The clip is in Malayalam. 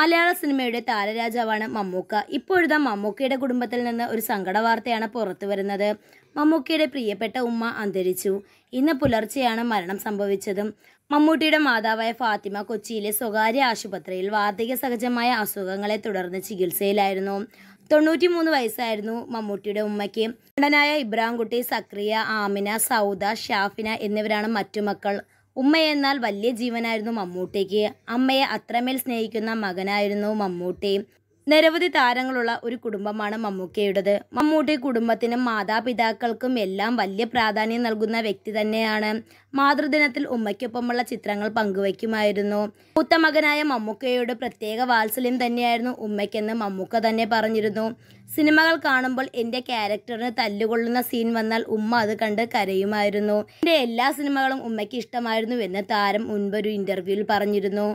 മലയാള സിനിമയുടെ താരരാജാവാണ് മമ്മൂക്ക ഇപ്പോഴത്തെ മമ്മൂക്കയുടെ കുടുംബത്തിൽ നിന്ന് ഒരു സങ്കട വാർത്തയാണ് പുറത്തു വരുന്നത് മമ്മൂക്കയുടെ പ്രിയപ്പെട്ട ഉമ്മ അന്തരിച്ചു ഇന്ന് പുലർച്ചെയാണ് മരണം സംഭവിച്ചതും മമ്മൂട്ടിയുടെ മാതാവായ ഫാത്തിമ കൊച്ചിയിലെ സ്വകാര്യ ആശുപത്രിയിൽ വാർദ്ധക്യ സഹജമായ അസുഖങ്ങളെ തുടർന്ന് ചികിത്സയിലായിരുന്നു തൊണ്ണൂറ്റി മൂന്ന് വയസ്സായിരുന്നു മമ്മൂട്ടിയുടെ ഉമ്മയ്ക്ക് നടനായ ഇബ്രാംകുട്ടി സക്രിയ ആമിന സൗദ ഷാഫിന എന്നിവരാണ് മറ്റു മക്കൾ ഉമ്മയെന്നാൽ വലിയ ജീവനായിരുന്നു മമ്മൂട്ടിക്ക് അമ്മയെ അത്രമേൽ സ്നേഹിക്കുന്ന മകനായിരുന്നു മമ്മൂട്ടി നിരവധി താരങ്ങളുള്ള ഒരു കുടുംബമാണ് മമ്മൂക്കയുടേത് മമ്മൂട്ടി കുടുംബത്തിനും മാതാപിതാക്കൾക്കും എല്ലാം വലിയ പ്രാധാന്യം നൽകുന്ന വ്യക്തി തന്നെയാണ് മാതൃദിനത്തിൽ ഉമ്മയ്ക്കൊപ്പമുള്ള ചിത്രങ്ങൾ പങ്കുവയ്ക്കുമായിരുന്നു മൂത്തമകനായ മമ്മൂക്കയുടെ പ്രത്യേക വാത്സല്യം തന്നെയായിരുന്നു ഉമ്മയ്ക്കെന്ന് മമ്മൂക്ക തന്നെ പറഞ്ഞിരുന്നു സിനിമകൾ കാണുമ്പോൾ എൻ്റെ ക്യാരക്ടറിന് തല്ലുകൊള്ളുന്ന സീൻ വന്നാൽ ഉമ്മ അത് കണ്ട് കരയുമായിരുന്നു എൻ്റെ എല്ലാ സിനിമകളും ഉമ്മയ്ക്ക് ഇഷ്ടമായിരുന്നു എന്ന് താരം മുൻപൊരു ഇൻ്റർവ്യൂവിൽ പറഞ്ഞിരുന്നു